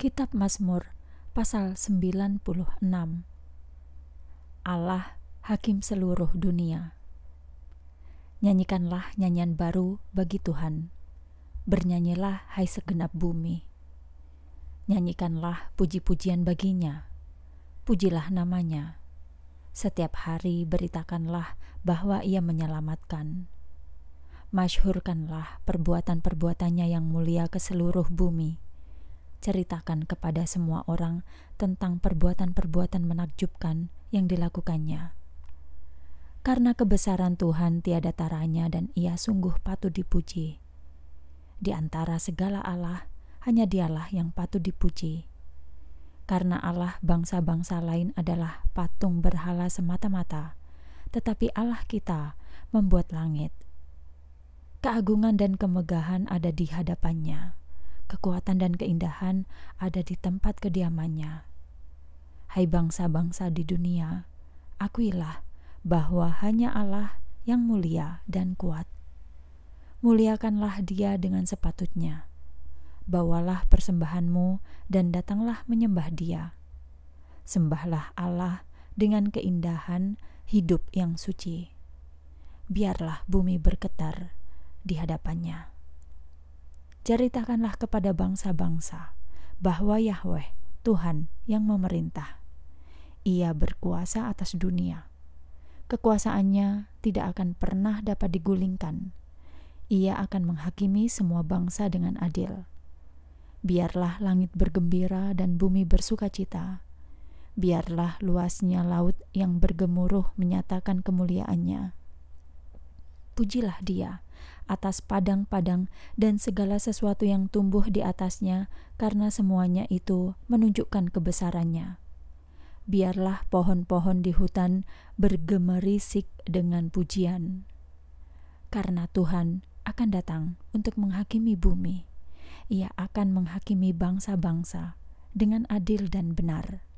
Kitab Mazmur pasal 96 Allah Hakim seluruh dunia Nyanyikanlah nyanyian baru bagi Tuhan Bernyanyilah hai segenap bumi Nyanyikanlah puji-pujian baginya Pujilah namanya Setiap hari beritakanlah bahwa ia menyelamatkan Masyhurkanlah perbuatan-perbuatannya yang mulia ke seluruh bumi ceritakan kepada semua orang tentang perbuatan-perbuatan menakjubkan yang dilakukannya. Karena kebesaran Tuhan tiada taranya dan ia sungguh patut dipuji. Di antara segala Allah, hanya dialah yang patut dipuji. Karena Allah bangsa-bangsa lain adalah patung berhala semata-mata, tetapi Allah kita membuat langit. Keagungan dan kemegahan ada di hadapannya kekuatan dan keindahan ada di tempat kediamannya. Hai bangsa-bangsa di dunia, akuilah bahwa hanya Allah yang mulia dan kuat. Muliakanlah Dia dengan sepatutnya. Bawalah persembahanmu dan datanglah menyembah Dia. Sembahlah Allah dengan keindahan hidup yang suci. Biarlah bumi bergetar di hadapannya ceritakanlah kepada bangsa-bangsa bahwa Yahweh, Tuhan yang memerintah. Ia berkuasa atas dunia. Kekuasaannya tidak akan pernah dapat digulingkan. Ia akan menghakimi semua bangsa dengan adil. Biarlah langit bergembira dan bumi bersukacita. Biarlah luasnya laut yang bergemuruh menyatakan kemuliaannya pujilah dia atas padang-padang dan segala sesuatu yang tumbuh di atasnya, karena semuanya itu menunjukkan kebesarannya. Biarlah pohon-pohon di hutan bergemerisik dengan pujian, karena Tuhan akan datang untuk menghakimi bumi. Ia akan menghakimi bangsa-bangsa dengan adil dan benar.